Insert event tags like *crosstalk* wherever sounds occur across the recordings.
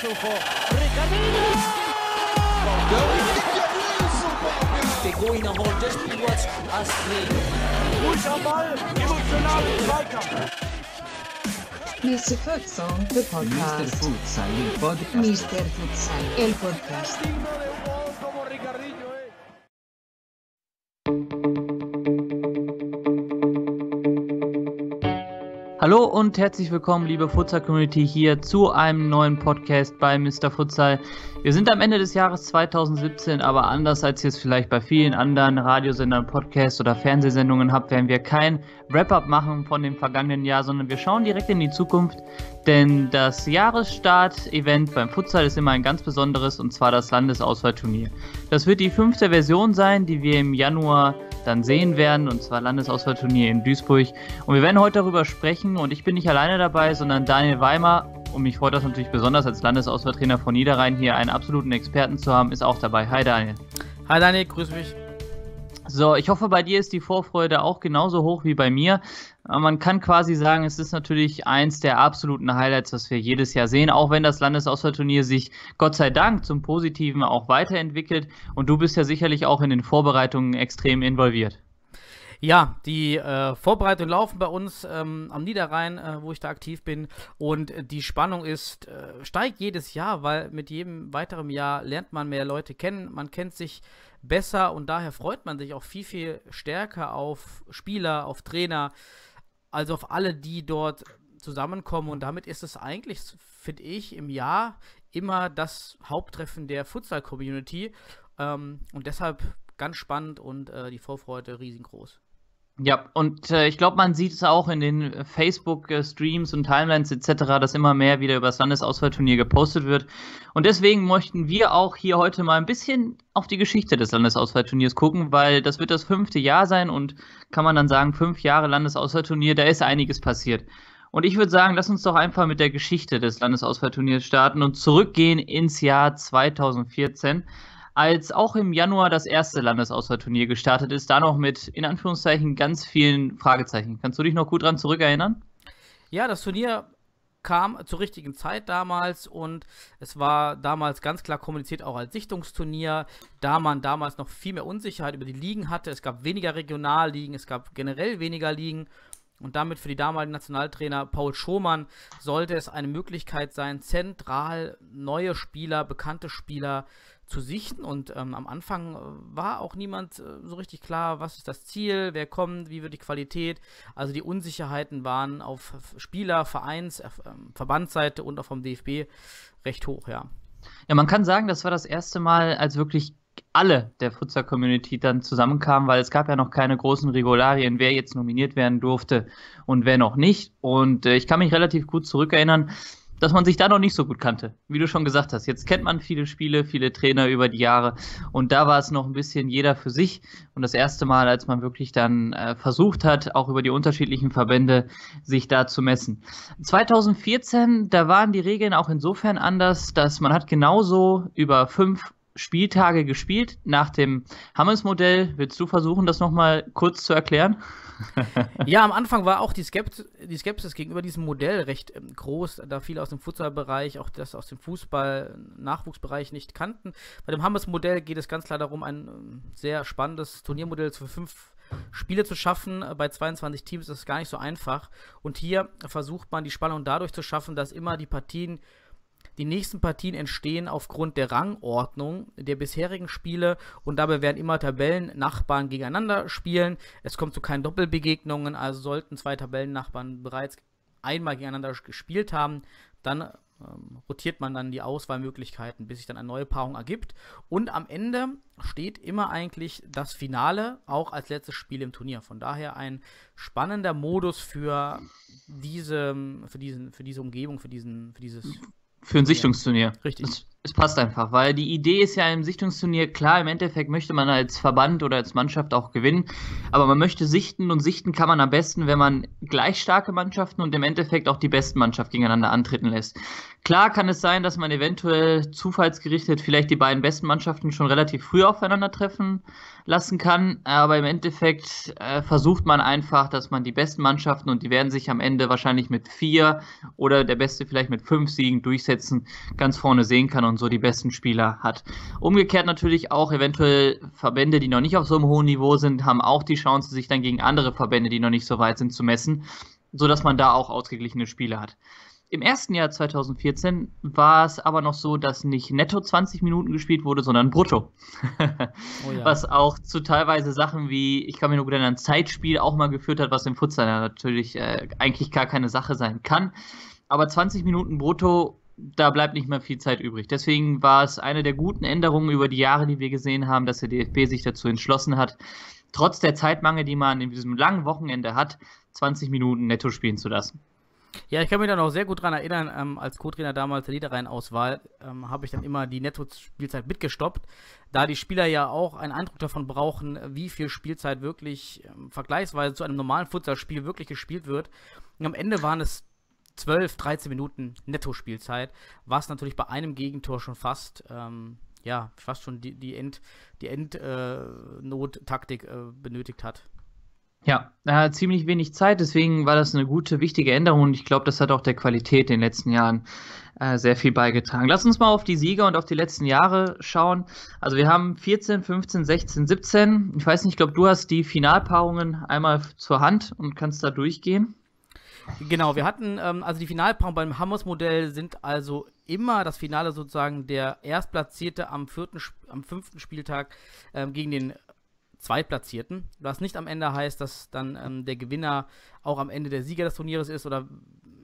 Araujo. Recanina! Der going home just towards us Guter Ball, emotionaler Zweikampf. Mr. Futsal, the podcast. Mr. Futsal, podcast. Mr. Futsal, podcast. Hallo und herzlich willkommen, liebe Futsal-Community, hier zu einem neuen Podcast bei Mr. Futsal. Wir sind am Ende des Jahres 2017, aber anders als ihr es vielleicht bei vielen anderen Radiosendern, Podcasts oder Fernsehsendungen habt, werden wir kein Wrap-up machen von dem vergangenen Jahr, sondern wir schauen direkt in die Zukunft, denn das Jahresstart-Event beim Futsal ist immer ein ganz besonderes, und zwar das Landesauswahlturnier. Das wird die fünfte Version sein, die wir im Januar dann sehen werden, und zwar Landesauswahlturnier in Duisburg. Und wir werden heute darüber sprechen und ich bin nicht alleine dabei, sondern Daniel Weimer. Und mich freut das natürlich besonders, als Landesauswahltrainer von Niederrhein hier einen absoluten Experten zu haben, ist auch dabei. Hi Daniel. Hi Daniel, grüß mich. So, ich hoffe, bei dir ist die Vorfreude auch genauso hoch wie bei mir. Man kann quasi sagen, es ist natürlich eins der absoluten Highlights, was wir jedes Jahr sehen, auch wenn das Landesauswahlturnier sich Gott sei Dank zum Positiven auch weiterentwickelt. Und du bist ja sicherlich auch in den Vorbereitungen extrem involviert. Ja, die äh, Vorbereitungen laufen bei uns ähm, am Niederrhein, äh, wo ich da aktiv bin. Und die Spannung ist, äh, steigt jedes Jahr, weil mit jedem weiteren Jahr lernt man mehr Leute kennen. Man kennt sich besser und daher freut man sich auch viel, viel stärker auf Spieler, auf Trainer, also auf alle, die dort zusammenkommen. Und damit ist es eigentlich, finde ich, im Jahr immer das Haupttreffen der Futsal-Community. Ähm, und deshalb ganz spannend und äh, die Vorfreude riesengroß. Ja, und äh, ich glaube, man sieht es auch in den äh, Facebook-Streams und Timelines etc., dass immer mehr wieder über das Landesauswahlturnier gepostet wird. Und deswegen möchten wir auch hier heute mal ein bisschen auf die Geschichte des Landesauswahlturniers gucken, weil das wird das fünfte Jahr sein und kann man dann sagen, fünf Jahre Landesauswahlturnier, da ist einiges passiert. Und ich würde sagen, lass uns doch einfach mit der Geschichte des Landesauswahlturniers starten und zurückgehen ins Jahr 2014 als auch im Januar das erste Landesauswahlturnier gestartet ist, da noch mit in Anführungszeichen ganz vielen Fragezeichen. Kannst du dich noch gut dran zurückerinnern? Ja, das Turnier kam zur richtigen Zeit damals und es war damals ganz klar kommuniziert auch als Sichtungsturnier, da man damals noch viel mehr Unsicherheit über die Ligen hatte. Es gab weniger Regionalligen, es gab generell weniger Ligen und damit für die damaligen Nationaltrainer Paul Schumann sollte es eine Möglichkeit sein, zentral neue Spieler, bekannte Spieler zu zu sichten. Und ähm, am Anfang äh, war auch niemand äh, so richtig klar, was ist das Ziel, wer kommt, wie wird die Qualität. Also die Unsicherheiten waren auf Spieler, Vereins, äh, Verbandsseite und auch vom DFB recht hoch, ja. Ja, man kann sagen, das war das erste Mal, als wirklich alle der Futsal-Community dann zusammenkamen, weil es gab ja noch keine großen Regularien, wer jetzt nominiert werden durfte und wer noch nicht. Und äh, ich kann mich relativ gut zurückerinnern, dass man sich da noch nicht so gut kannte. Wie du schon gesagt hast, jetzt kennt man viele Spiele, viele Trainer über die Jahre und da war es noch ein bisschen jeder für sich und das erste Mal, als man wirklich dann äh, versucht hat, auch über die unterschiedlichen Verbände sich da zu messen. 2014, da waren die Regeln auch insofern anders, dass man hat genauso über fünf Spieltage gespielt nach dem Hammers-Modell. Willst du versuchen, das nochmal kurz zu erklären? *laughs* ja, am Anfang war auch die Skepsis, die Skepsis gegenüber diesem Modell recht ähm, groß, da viele aus dem Fußballbereich, auch das aus dem Fußball-Nachwuchsbereich nicht kannten. Bei dem Hammers-Modell geht es ganz klar darum, ein ähm, sehr spannendes Turniermodell für fünf Spiele zu schaffen äh, bei 22 Teams ist es gar nicht so einfach. Und hier versucht man die Spannung dadurch zu schaffen, dass immer die Partien die nächsten Partien entstehen aufgrund der Rangordnung der bisherigen Spiele und dabei werden immer Tabellennachbarn gegeneinander spielen. Es kommt zu keinen Doppelbegegnungen, also sollten zwei Tabellennachbarn bereits einmal gegeneinander gespielt haben, dann ähm, rotiert man dann die Auswahlmöglichkeiten, bis sich dann eine neue Paarung ergibt. Und am Ende steht immer eigentlich das Finale, auch als letztes Spiel im Turnier. Von daher ein spannender Modus für diese, für diesen, für diese Umgebung, für diesen, für dieses für ein Sichtungsturnier. Richtig. Das, es passt einfach, weil die Idee ist ja im Sichtungsturnier klar, im Endeffekt möchte man als Verband oder als Mannschaft auch gewinnen, aber man möchte sichten und sichten kann man am besten, wenn man gleich starke Mannschaften und im Endeffekt auch die besten Mannschaften gegeneinander antreten lässt. Klar kann es sein, dass man eventuell zufallsgerichtet vielleicht die beiden besten Mannschaften schon relativ früh aufeinandertreffen lassen kann, aber im Endeffekt äh, versucht man einfach, dass man die besten Mannschaften und die werden sich am Ende wahrscheinlich mit vier oder der Beste vielleicht mit fünf Siegen durchsetzen, ganz vorne sehen kann und so die besten Spieler hat. Umgekehrt natürlich auch eventuell Verbände, die noch nicht auf so einem hohen Niveau sind, haben auch die Chance, sich dann gegen andere Verbände, die noch nicht so weit sind, zu messen, sodass man da auch ausgeglichene Spiele hat. Im ersten Jahr 2014 war es aber noch so, dass nicht netto 20 Minuten gespielt wurde, sondern brutto. *laughs* oh ja. Was auch zu teilweise Sachen wie, ich kann mir nur gut erinnern, Zeitspiel auch mal geführt hat, was im Futsal natürlich äh, eigentlich gar keine Sache sein kann. Aber 20 Minuten brutto, da bleibt nicht mehr viel Zeit übrig. Deswegen war es eine der guten Änderungen über die Jahre, die wir gesehen haben, dass der DFB sich dazu entschlossen hat, trotz der Zeitmangel, die man in diesem langen Wochenende hat, 20 Minuten netto spielen zu lassen. Ja, ich kann mich dann auch sehr gut daran erinnern, ähm, als Co-Trainer damals der Niederrhein-Auswahl ähm, habe ich dann immer die Netto-Spielzeit mitgestoppt, da die Spieler ja auch einen Eindruck davon brauchen, wie viel Spielzeit wirklich ähm, vergleichsweise zu einem normalen Futsalspiel wirklich gespielt wird. Und am Ende waren es 12, 13 Minuten Netto-Spielzeit, was natürlich bei einem Gegentor schon fast, ähm, ja, fast schon die, die End-Not-Taktik die End, äh, äh, benötigt hat. Ja, äh, ziemlich wenig Zeit, deswegen war das eine gute, wichtige Änderung und ich glaube, das hat auch der Qualität in den letzten Jahren äh, sehr viel beigetragen. Lass uns mal auf die Sieger und auf die letzten Jahre schauen. Also wir haben 14, 15, 16, 17. Ich weiß nicht, ich glaube, du hast die Finalpaarungen einmal zur Hand und kannst da durchgehen. Genau, wir hatten, ähm, also die Finalpaarungen beim Hammers-Modell sind also immer das Finale sozusagen der Erstplatzierte am, vierten, am fünften Spieltag ähm, gegen den Zweitplatzierten. Was nicht am Ende heißt, dass dann ähm, der Gewinner auch am Ende der Sieger des Turnieres ist oder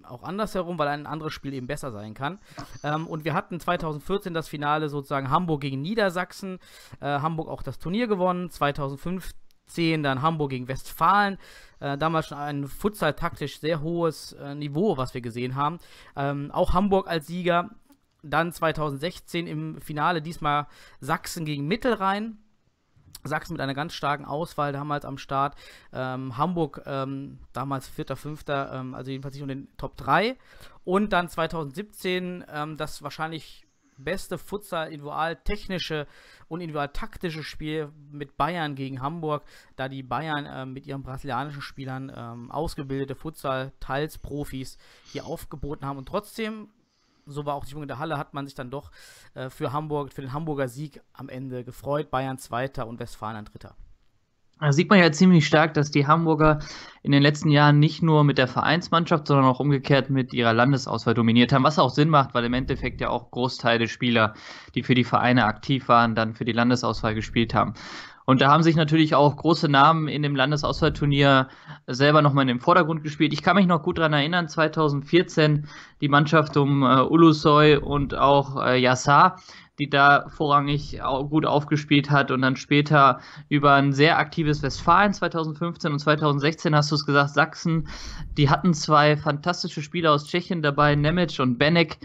auch andersherum, weil ein anderes Spiel eben besser sein kann. Ähm, und wir hatten 2014 das Finale sozusagen Hamburg gegen Niedersachsen. Äh, Hamburg auch das Turnier gewonnen. 2015 dann Hamburg gegen Westfalen. Äh, damals schon ein futsal-taktisch sehr hohes äh, Niveau, was wir gesehen haben. Ähm, auch Hamburg als Sieger. Dann 2016 im Finale, diesmal Sachsen gegen Mittelrhein Sachsen mit einer ganz starken Auswahl damals am Start. Ähm, Hamburg ähm, damals vierter, fünfter, ähm, also jedenfalls nicht um den Top 3. Und dann 2017 ähm, das wahrscheinlich beste Futsal, individual technische und individual taktische Spiel mit Bayern gegen Hamburg, da die Bayern ähm, mit ihren brasilianischen Spielern ähm, ausgebildete Futsal, teils Profis, hier aufgeboten haben. Und trotzdem so war auch die Stimmung in der Halle, hat man sich dann doch äh, für Hamburg, für den Hamburger Sieg am Ende gefreut. Bayern Zweiter und Westfalen ein Dritter. Da sieht man ja ziemlich stark, dass die Hamburger in den letzten Jahren nicht nur mit der Vereinsmannschaft, sondern auch umgekehrt mit ihrer Landesauswahl dominiert haben, was auch Sinn macht, weil im Endeffekt ja auch Großteil der Spieler, die für die Vereine aktiv waren, dann für die Landesauswahl gespielt haben. Und da haben sich natürlich auch große Namen in dem Landesauswahlturnier selber nochmal in den Vordergrund gespielt. Ich kann mich noch gut daran erinnern, 2014 die Mannschaft um äh, Ulusoy und auch äh, Yassar, die da vorrangig gut aufgespielt hat und dann später über ein sehr aktives Westfalen 2015 und 2016 hast du es gesagt, Sachsen, die hatten zwei fantastische Spieler aus Tschechien dabei, Nemec und Benek,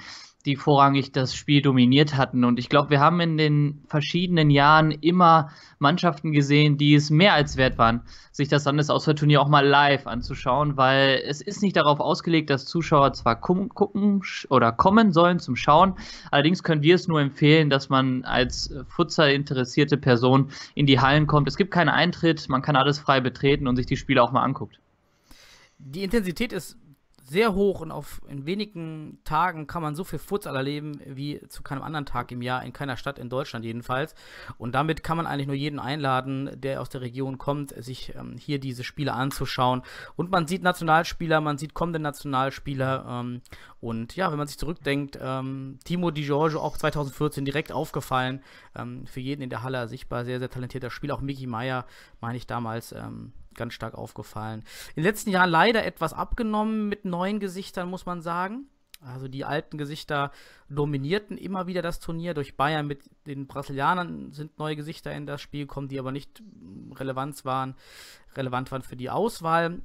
die vorrangig das Spiel dominiert hatten. Und ich glaube, wir haben in den verschiedenen Jahren immer Mannschaften gesehen, die es mehr als wert waren, sich das Landesauswahlturnier auch mal live anzuschauen, weil es ist nicht darauf ausgelegt, dass Zuschauer zwar gucken oder kommen sollen zum Schauen, allerdings können wir es nur empfehlen, dass man als Futsal interessierte Person in die Hallen kommt. Es gibt keinen Eintritt, man kann alles frei betreten und sich die Spiele auch mal anguckt. Die Intensität ist sehr hoch und auf, in wenigen Tagen kann man so viel Futsal erleben wie zu keinem anderen Tag im Jahr, in keiner Stadt in Deutschland jedenfalls. Und damit kann man eigentlich nur jeden einladen, der aus der Region kommt, sich ähm, hier diese Spiele anzuschauen. Und man sieht Nationalspieler, man sieht kommende Nationalspieler. Ähm, und ja, wenn man sich zurückdenkt, ähm, Timo Di Giorgio auch 2014 direkt aufgefallen, ähm, für jeden in der Halle sichtbar, sehr, sehr talentierter Spieler. Auch Mickey Meyer, meine ich damals ähm, ganz stark aufgefallen. In den letzten Jahren leider etwas abgenommen mit neuen Gesichtern, muss man sagen. Also die alten Gesichter dominierten immer wieder das Turnier. Durch Bayern mit den Brasilianern sind neue Gesichter in das Spiel gekommen, die aber nicht relevant waren, relevant waren für die Auswahl.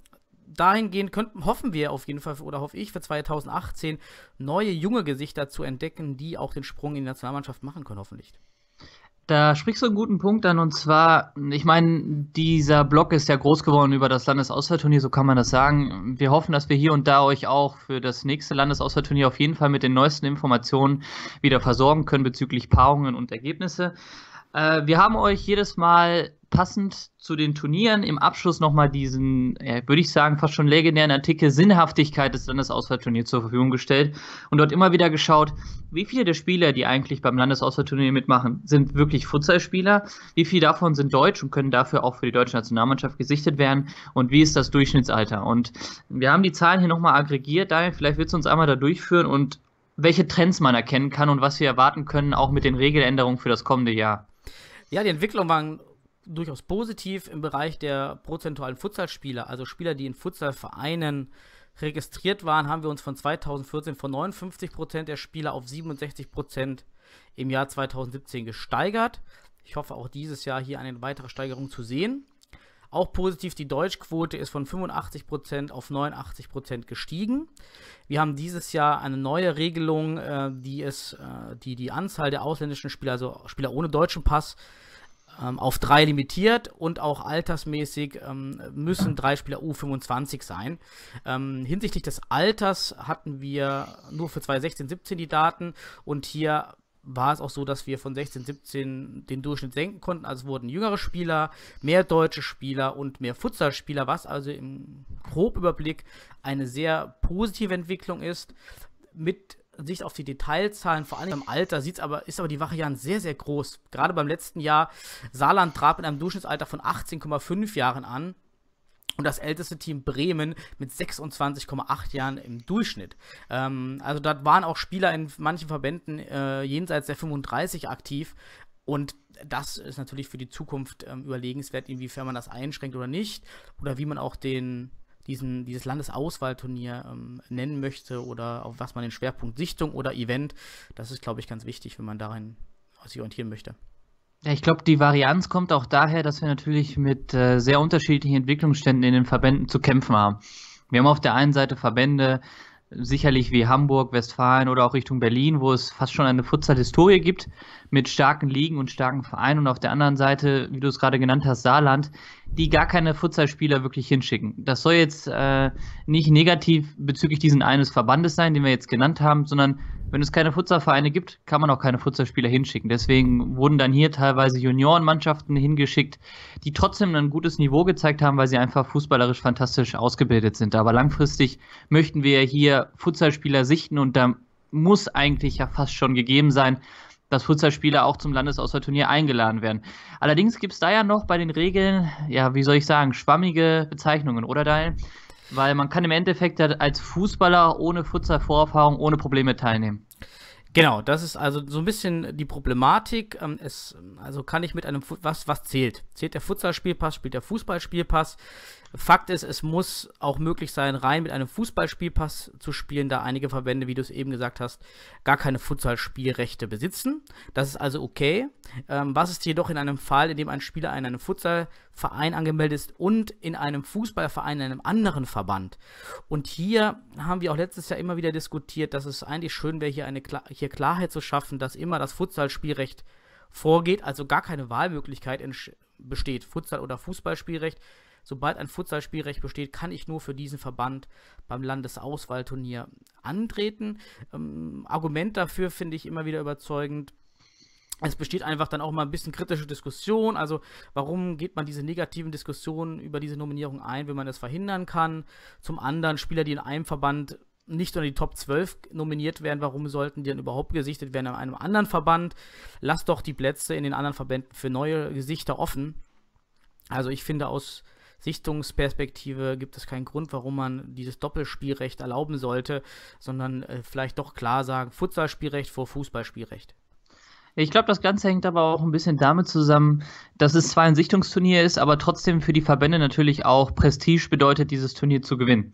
Dahingehend könnten, hoffen wir auf jeden Fall, oder hoffe ich, für 2018 neue junge Gesichter zu entdecken, die auch den Sprung in die Nationalmannschaft machen können, hoffentlich. Da sprichst du einen guten Punkt an und zwar, ich meine, dieser Blog ist ja groß geworden über das Landesauswahlturnier, so kann man das sagen. Wir hoffen, dass wir hier und da euch auch für das nächste Landesauswahlturnier auf jeden Fall mit den neuesten Informationen wieder versorgen können bezüglich Paarungen und Ergebnisse. Äh, wir haben euch jedes Mal passend zu den Turnieren im Abschluss nochmal diesen, ja, würde ich sagen, fast schon legendären Artikel Sinnhaftigkeit des Landesauswahlturniers zur Verfügung gestellt und dort immer wieder geschaut, wie viele der Spieler, die eigentlich beim Landesauswahlturnier mitmachen, sind wirklich Futsalspieler, wie viele davon sind deutsch und können dafür auch für die deutsche Nationalmannschaft gesichtet werden und wie ist das Durchschnittsalter. Und wir haben die Zahlen hier nochmal aggregiert, Daniel, vielleicht willst du uns einmal da durchführen und welche Trends man erkennen kann und was wir erwarten können, auch mit den Regeländerungen für das kommende Jahr. Ja, die Entwicklungen waren durchaus positiv im Bereich der prozentualen Futsalspieler, also Spieler, die in Futsalvereinen registriert waren, haben wir uns von 2014 von 59 der Spieler auf 67 im Jahr 2017 gesteigert. Ich hoffe auch dieses Jahr hier eine weitere Steigerung zu sehen. Auch positiv, die Deutschquote ist von 85% auf 89% gestiegen. Wir haben dieses Jahr eine neue Regelung, äh, die, es, äh, die die Anzahl der ausländischen Spieler, also Spieler ohne deutschen Pass, ähm, auf drei limitiert und auch altersmäßig ähm, müssen drei Spieler U25 sein. Ähm, hinsichtlich des Alters hatten wir nur für 2016, 17 die Daten und hier war es auch so, dass wir von 16, 17 den Durchschnitt senken konnten. Also wurden jüngere Spieler, mehr deutsche Spieler und mehr Futsalspieler, was also im Grobüberblick eine sehr positive Entwicklung ist. Mit Sicht auf die Detailzahlen, vor allem im Alter, sieht's aber, ist aber die Variante sehr, sehr groß. Gerade beim letzten Jahr, Saarland trat in einem Durchschnittsalter von 18,5 Jahren an und das älteste Team Bremen mit 26,8 Jahren im Durchschnitt. Ähm, also da waren auch Spieler in manchen Verbänden äh, jenseits der 35 aktiv und das ist natürlich für die Zukunft ähm, überlegenswert, inwiefern man das einschränkt oder nicht oder wie man auch den diesen, dieses Landesauswahlturnier ähm, nennen möchte oder auf was man den Schwerpunkt Sichtung oder Event, das ist, glaube ich, ganz wichtig, wenn man darin sich orientieren möchte. Ja, ich glaube, die Varianz kommt auch daher, dass wir natürlich mit äh, sehr unterschiedlichen Entwicklungsständen in den Verbänden zu kämpfen haben. Wir haben auf der einen Seite Verbände, sicherlich wie Hamburg, Westfalen oder auch Richtung Berlin, wo es fast schon eine Futsal-Historie gibt mit starken Ligen und starken Vereinen. Und auf der anderen Seite, wie du es gerade genannt hast, Saarland, die gar keine Futsalspieler wirklich hinschicken. Das soll jetzt äh, nicht negativ bezüglich diesen eines Verbandes sein, den wir jetzt genannt haben, sondern wenn es keine Futsalvereine gibt, kann man auch keine Futsalspieler hinschicken. Deswegen wurden dann hier teilweise Juniorenmannschaften hingeschickt, die trotzdem ein gutes Niveau gezeigt haben, weil sie einfach fußballerisch fantastisch ausgebildet sind. Aber langfristig möchten wir hier Futsalspieler sichten und da muss eigentlich ja fast schon gegeben sein, dass Futsalspieler auch zum Landesauswahlturnier eingeladen werden. Allerdings gibt es da ja noch bei den Regeln, ja, wie soll ich sagen, schwammige Bezeichnungen, oder Daniel? Weil man kann im Endeffekt als Fußballer ohne Futsal-Vorerfahrung ohne Probleme teilnehmen. Genau, das ist also so ein bisschen die Problematik. Ähm, es, also kann ich mit einem, Fu was, was zählt? Zählt der Futsalspielpass, spielt der Fußballspielpass? Fakt ist, es muss auch möglich sein, rein mit einem Fußballspielpass zu spielen, da einige Verbände, wie du es eben gesagt hast, gar keine Futsalspielrechte besitzen. Das ist also okay. Ähm, was ist jedoch in einem Fall, in dem ein Spieler in einem Futsalverein angemeldet ist und in einem Fußballverein, in einem anderen Verband? Und hier haben wir auch letztes Jahr immer wieder diskutiert, dass es eigentlich schön wäre, hier eine hier hier Klarheit zu schaffen, dass immer das Futsalspielrecht vorgeht, also gar keine Wahlmöglichkeit besteht, Futsal- oder Fußballspielrecht. Sobald ein Futsalspielrecht besteht, kann ich nur für diesen Verband beim Landesauswahlturnier antreten. Ähm, Argument dafür finde ich immer wieder überzeugend. Es besteht einfach dann auch mal ein bisschen kritische Diskussion. Also, warum geht man diese negativen Diskussionen über diese Nominierung ein, wenn man das verhindern kann? Zum anderen, Spieler, die in einem Verband nicht nur die Top 12 nominiert werden, warum sollten die dann überhaupt gesichtet werden an einem anderen Verband? Lass doch die Plätze in den anderen Verbänden für neue Gesichter offen. Also ich finde, aus Sichtungsperspektive gibt es keinen Grund, warum man dieses Doppelspielrecht erlauben sollte, sondern äh, vielleicht doch klar sagen, Futsalspielrecht vor Fußballspielrecht. Ich glaube, das Ganze hängt aber auch ein bisschen damit zusammen, dass es zwar ein Sichtungsturnier ist, aber trotzdem für die Verbände natürlich auch Prestige bedeutet, dieses Turnier zu gewinnen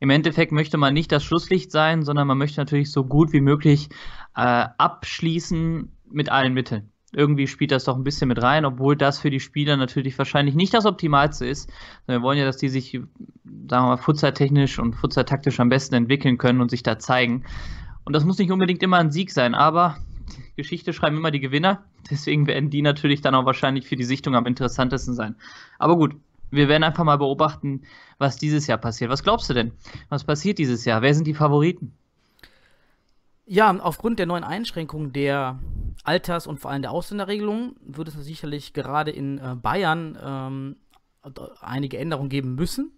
im Endeffekt möchte man nicht das Schlusslicht sein, sondern man möchte natürlich so gut wie möglich äh, abschließen mit allen Mitteln. Irgendwie spielt das doch ein bisschen mit rein, obwohl das für die Spieler natürlich wahrscheinlich nicht das Optimalste ist. Wir wollen ja, dass die sich, sagen wir mal, futsaltechnisch und futsaltaktisch am besten entwickeln können und sich da zeigen. Und das muss nicht unbedingt immer ein Sieg sein, aber Geschichte schreiben immer die Gewinner. Deswegen werden die natürlich dann auch wahrscheinlich für die Sichtung am interessantesten sein. Aber gut, wir werden einfach mal beobachten, was dieses Jahr passiert. Was glaubst du denn? Was passiert dieses Jahr? Wer sind die Favoriten? Ja, aufgrund der neuen Einschränkungen der Alters- und vor allem der Ausländerregelung wird es sicherlich gerade in äh, Bayern ähm, einige Änderungen geben müssen.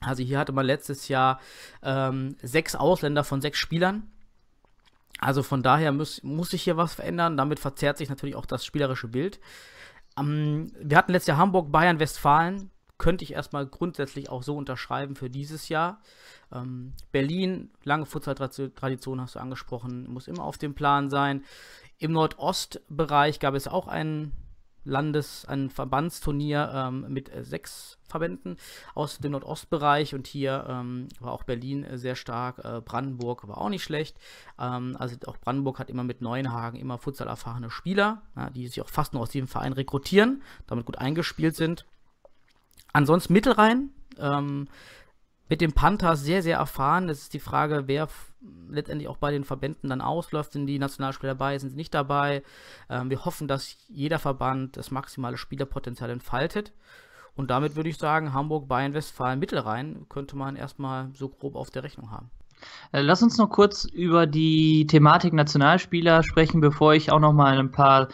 Also hier hatte man letztes Jahr ähm, sechs Ausländer von sechs Spielern. Also von daher muss, muss sich hier was verändern. Damit verzerrt sich natürlich auch das spielerische Bild. Um, ähm, wir hatten letztes Jahr Hamburg, Bayern, Westfalen. Könnte ich erstmal grundsätzlich auch so unterschreiben für dieses Jahr. Um, ähm, Berlin, lange Fußballtradition hast du angesprochen, muss immer auf dem Plan sein. Im Nordostbereich gab es auch einen Landes, ein Verbandsturnier ähm, mit äh, sechs Verbänden aus dem Nordostbereich und hier ähm, war auch Berlin äh, sehr stark, äh, Brandenburg war auch nicht schlecht. Ähm, also auch Brandenburg hat immer mit Neuenhagen immer futsal erfahrene Spieler, ja, die sich auch fast nur aus diesem Verein rekrutieren, damit gut eingespielt sind. Ansonsten Mittelrhein, ähm, mit den Panthers sehr, sehr erfahren. Es ist die Frage, wer letztendlich auch bei den Verbänden dann ausläuft. Sind die Nationalspieler dabei, sind sie nicht dabei? Ähm, wir hoffen, dass jeder Verband das maximale Spielerpotenzial entfaltet. Und damit würde ich sagen, Hamburg, Bayern, Westfalen, Mittelrhein könnte man erstmal so grob auf der Rechnung haben. Äh, lass uns noch kurz über die Thematik Nationalspieler sprechen, bevor ich auch noch mal ein paar,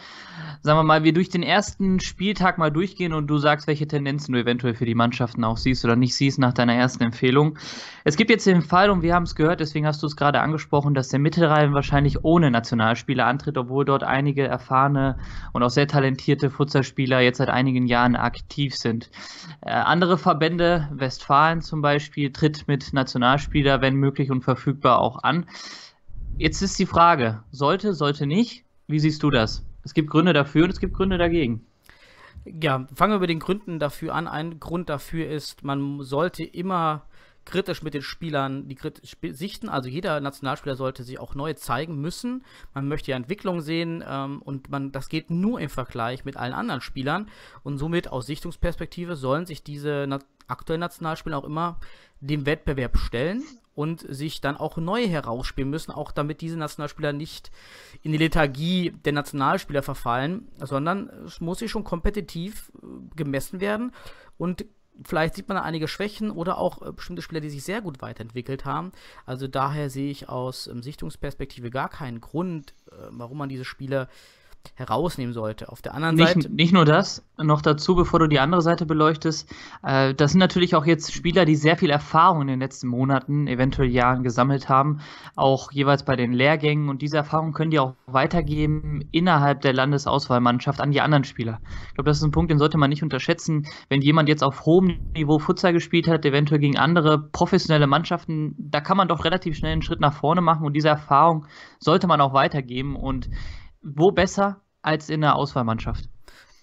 sagen wir mal, wir durch den ersten Spieltag mal durchgehen und du sagst, welche Tendenzen du eventuell für die Mannschaften auch siehst oder nicht siehst nach deiner ersten Empfehlung. Es gibt jetzt den Fall, und wir haben es gehört, deswegen hast du es gerade angesprochen, dass der Mittelrhein wahrscheinlich ohne Nationalspieler antritt, obwohl dort einige erfahrene und auch sehr talentierte Futsalspieler jetzt seit einigen Jahren aktiv sind. Äh, andere Verbände, Westfalen zum Beispiel, tritt mit Nationalspieler, wenn möglich, und schon verfügbar auch an. Jetzt ist die Frage, sollte, sollte nicht? Wie siehst du das? Es gibt Gründe dafür und es gibt Gründe dagegen. Ja, fangen wir mit den Gründen dafür an. Ein Grund dafür ist, man sollte immer kritisch mit den Spielern die Sp sichten. Also jeder Nationalspieler sollte sich auch neu zeigen müssen. Man möchte ja Entwicklung sehen ähm, und man, das geht nur im Vergleich mit allen anderen Spielern. Und somit aus Sichtungsperspektive sollen sich diese na aktuellen Nationalspieler auch immer dem Wettbewerb stellen und sich dann auch neu herausspielen müssen, auch damit diese Nationalspieler nicht in die Lethargie der Nationalspieler verfallen, sondern es muss sich schon kompetitiv äh, gemessen werden und vielleicht sieht man da einige Schwächen oder auch äh, bestimmte Spieler, die sich sehr gut weiterentwickelt haben. Also daher sehe ich aus ähm, Sichtungsperspektive gar keinen Grund, äh, warum man diese Spieler herausnehmen sollte. Auf der anderen nicht, Seite. Nicht nur das, noch dazu, bevor du die andere Seite beleuchtest, äh, das sind natürlich auch jetzt Spieler, die sehr viel Erfahrung in den letzten Monaten, eventuell Jahren gesammelt haben, auch jeweils bei den Lehrgängen und diese Erfahrung können die auch weitergeben innerhalb der Landesauswahlmannschaft an die anderen Spieler. Ich glaube, das ist ein Punkt, den sollte man nicht unterschätzen. Wenn jemand jetzt auf hohem Niveau Futsal gespielt hat, eventuell gegen andere professionelle Mannschaften, da kann man doch relativ schnell einen Schritt nach vorne machen und diese Erfahrung sollte man auch weitergeben und wo besser als in der Auswahlmannschaft?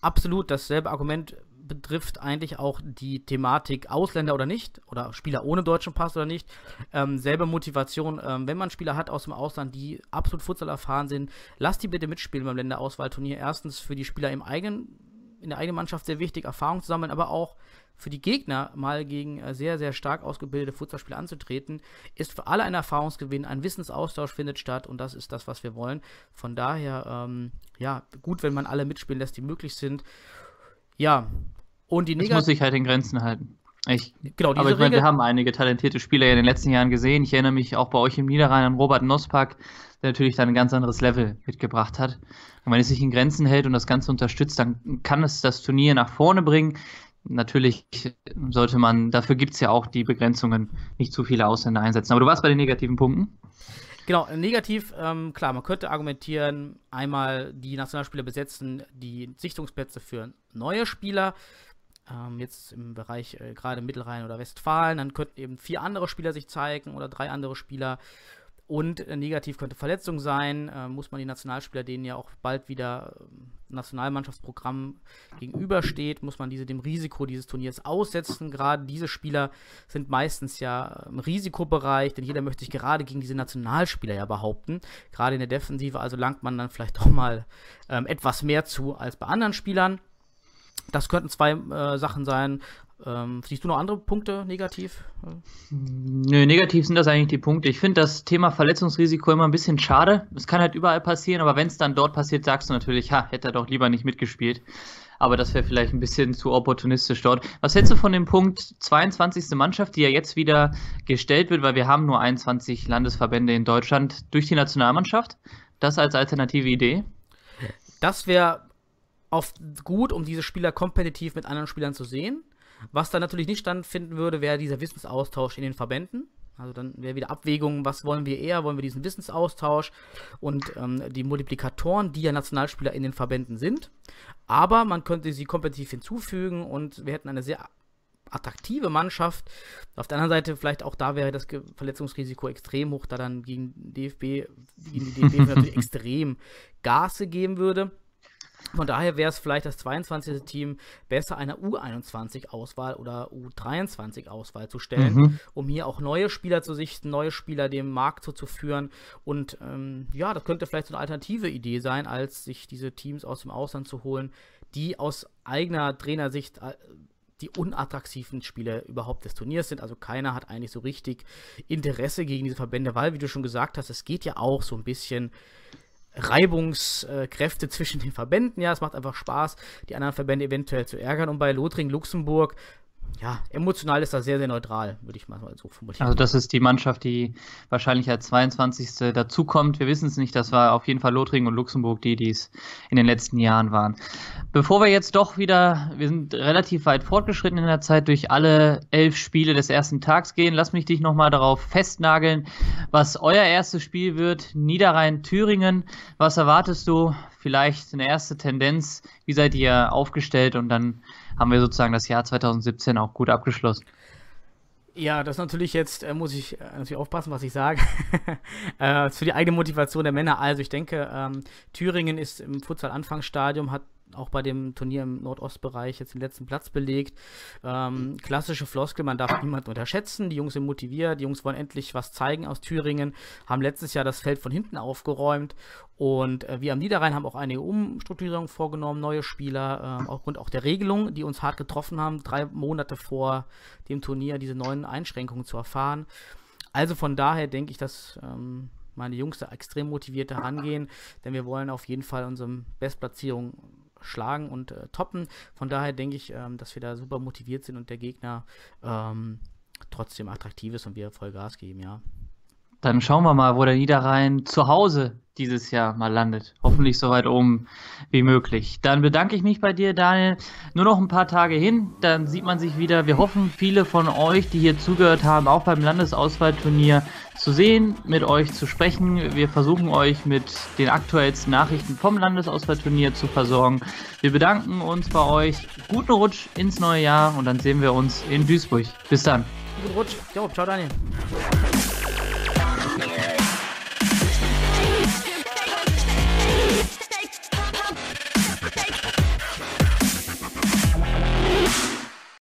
Absolut, dasselbe Argument betrifft eigentlich auch die Thematik Ausländer oder nicht oder Spieler ohne deutschen Pass oder nicht. Ähm, selbe Motivation, ähm, wenn man Spieler hat aus dem Ausland, die absolut Futsal erfahren sind, lasst die bitte mitspielen beim Länderauswahlturnier. Erstens für die Spieler im eigenen in der eigenen Mannschaft sehr wichtig, Erfahrung zu sammeln, aber auch für die Gegner mal gegen äh, sehr, sehr stark ausgebildete Fußballspieler anzutreten, ist für alle ein Erfahrungsgewinn, ein Wissensaustausch findet statt und das ist das, was wir wollen. Von daher, ähm, ja, gut, wenn man alle mitspielen lässt, die möglich sind. Ja, und die Negativ. muss sich halt in Grenzen halten. Ich, genau, diese aber ich meine, Regel... wir haben einige talentierte Spieler in den letzten Jahren gesehen. Ich erinnere mich auch bei euch im Niederrhein an Robert Nospak, der natürlich dann ein ganz anderes Level mitgebracht hat. Und wenn es sich in Grenzen hält und das Ganze unterstützt, dann kann es das Turnier nach vorne bringen. Natürlich sollte man, dafür gibt es ja auch die Begrenzungen, nicht zu viele Ausländer einsetzen. Aber du warst bei den negativen Punkten. Genau, negativ, ähm, klar, man könnte argumentieren, einmal die Nationalspieler besetzen die Sichtungsplätze für neue Spieler ähm, jetzt im Bereich äh, gerade Mittelrhein oder Westfalen, dann könnten eben vier andere Spieler sich zeigen oder drei andere Spieler. Und äh, negativ könnte Verletzung sein, äh, muss man die Nationalspieler, denen ja auch bald wieder ähm, Nationalmannschaftsprogramm gegenübersteht, muss man diese dem Risiko dieses Turniers aussetzen. Gerade diese Spieler sind meistens ja im Risikobereich, denn jeder möchte sich gerade gegen diese Nationalspieler ja behaupten. Gerade in der Defensive, also langt man dann vielleicht doch mal ähm, etwas mehr zu als bei anderen Spielern. Das könnten zwei äh, Sachen sein. Ähm, siehst du noch andere Punkte negativ? Nö, negativ sind das eigentlich die Punkte. Ich finde das Thema Verletzungsrisiko immer ein bisschen schade. Es kann halt überall passieren, aber wenn es dann dort passiert, sagst du natürlich, ha, hätte er doch lieber nicht mitgespielt. Aber das wäre vielleicht ein bisschen zu opportunistisch dort. Was hältst du von dem Punkt 22. Mannschaft, die ja jetzt wieder gestellt wird, weil wir haben nur 21 Landesverbände in Deutschland durch die Nationalmannschaft? Das als alternative Idee? Das wäre oft gut, um diese Spieler kompetitiv mit anderen Spielern zu sehen. Was dann natürlich nicht stattfinden würde, wäre dieser Wissensaustausch in den Verbänden. Also dann wäre wieder Abwägung, was wollen wir eher? Wollen wir diesen Wissensaustausch und ähm, die Multiplikatoren, die ja Nationalspieler in den Verbänden sind. Aber man könnte sie kompetitiv hinzufügen und wir hätten eine sehr attraktive Mannschaft. Auf der anderen Seite vielleicht auch da wäre das Verletzungsrisiko extrem hoch, da dann gegen DFB, gegen die DFB *laughs* natürlich extrem Gase geben würde. Von daher wäre es vielleicht das 22. Team besser einer U21-Auswahl oder U23-Auswahl zu stellen, mhm. um hier auch neue Spieler zu sichten, neue Spieler dem Markt zuzuführen. Und ähm, ja, das könnte vielleicht so eine alternative Idee sein, als sich diese Teams aus dem Ausland zu holen, die aus eigener Trainersicht äh, die unattraktivsten Spiele überhaupt des Turniers sind. Also keiner hat eigentlich so richtig Interesse gegen diese Verbände, weil, wie du schon gesagt hast, es geht ja auch so ein bisschen Reibungskräfte zwischen den Verbänden. Ja, es macht einfach Spaß, die anderen Verbände eventuell zu ärgern. Und bei Lothring Luxemburg ja, emotional ist das sehr, sehr neutral, würde ich mal so formulieren. Also das ist die Mannschaft, die wahrscheinlich als 22. dazukommt. Wir wissen es nicht, das war auf jeden Fall Lothringen und Luxemburg, die dies in den letzten Jahren waren. Bevor wir jetzt doch wieder, wir sind relativ weit fortgeschritten in der Zeit, durch alle elf Spiele des ersten Tags gehen, lass mich dich nochmal darauf festnageln, was euer erstes Spiel wird, Niederrhein-Thüringen. Was erwartest du? Vielleicht eine erste Tendenz, wie seid ihr aufgestellt und dann haben wir sozusagen das Jahr 2017 auch gut abgeschlossen. Ja, das natürlich jetzt, äh, muss ich äh, natürlich aufpassen, was ich sage, *laughs* äh, für die eigene Motivation der Männer. Also ich denke, ähm, Thüringen ist im Futsal-Anfangsstadium, hat auch bei dem Turnier im Nordostbereich jetzt den letzten Platz belegt. Ähm, klassische Floskel, man darf niemanden unterschätzen. Die Jungs sind motiviert, die Jungs wollen endlich was zeigen aus Thüringen, haben letztes Jahr das Feld von hinten aufgeräumt und äh, wir am Niederrhein haben auch einige Umstrukturierungen vorgenommen, neue Spieler, äh, aufgrund auch der Regelung, die uns hart getroffen haben, drei Monate vor dem Turnier diese neuen Einschränkungen zu erfahren. Also von daher denke ich, dass ähm, meine Jungs da extrem motiviert herangehen, denn wir wollen auf jeden Fall unsere Bestplatzierung schlagen und äh, toppen. Von daher denke ich, ähm, dass wir da super motiviert sind und der Gegner ähm, trotzdem attraktiv ist und wir voll Gas geben, ja. Dann schauen wir mal, wo der Niederrhein zu Hause dieses Jahr mal landet. Hoffentlich so weit oben wie möglich. Dann bedanke ich mich bei dir, Daniel. Nur noch ein paar Tage hin, dann sieht man sich wieder. Wir hoffen, viele von euch, die hier zugehört haben, auch beim Landesauswahlturnier zu sehen, mit euch zu sprechen. Wir versuchen euch mit den aktuellsten Nachrichten vom Landesauswahlturnier zu versorgen. Wir bedanken uns bei euch. Guten Rutsch ins neue Jahr und dann sehen wir uns in Duisburg. Bis dann. Guten Rutsch. Jo, ciao, Daniel.